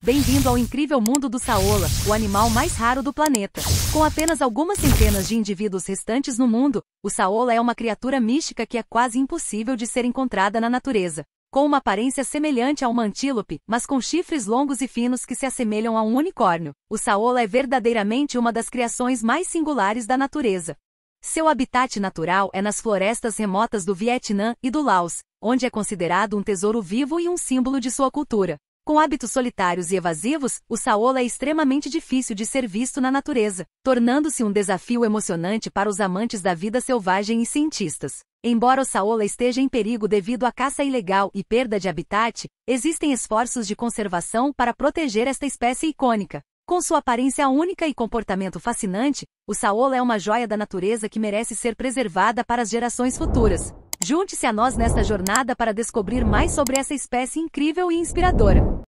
Bem-vindo ao incrível mundo do saola, o animal mais raro do planeta. Com apenas algumas centenas de indivíduos restantes no mundo, o saola é uma criatura mística que é quase impossível de ser encontrada na natureza. Com uma aparência semelhante a uma antílope, mas com chifres longos e finos que se assemelham a um unicórnio, o saola é verdadeiramente uma das criações mais singulares da natureza. Seu habitat natural é nas florestas remotas do Vietnã e do Laos, onde é considerado um tesouro vivo e um símbolo de sua cultura. Com hábitos solitários e evasivos, o saola é extremamente difícil de ser visto na natureza, tornando-se um desafio emocionante para os amantes da vida selvagem e cientistas. Embora o saola esteja em perigo devido à caça ilegal e perda de habitat, existem esforços de conservação para proteger esta espécie icônica. Com sua aparência única e comportamento fascinante, o saola é uma joia da natureza que merece ser preservada para as gerações futuras. Junte-se a nós nesta jornada para descobrir mais sobre essa espécie incrível e inspiradora.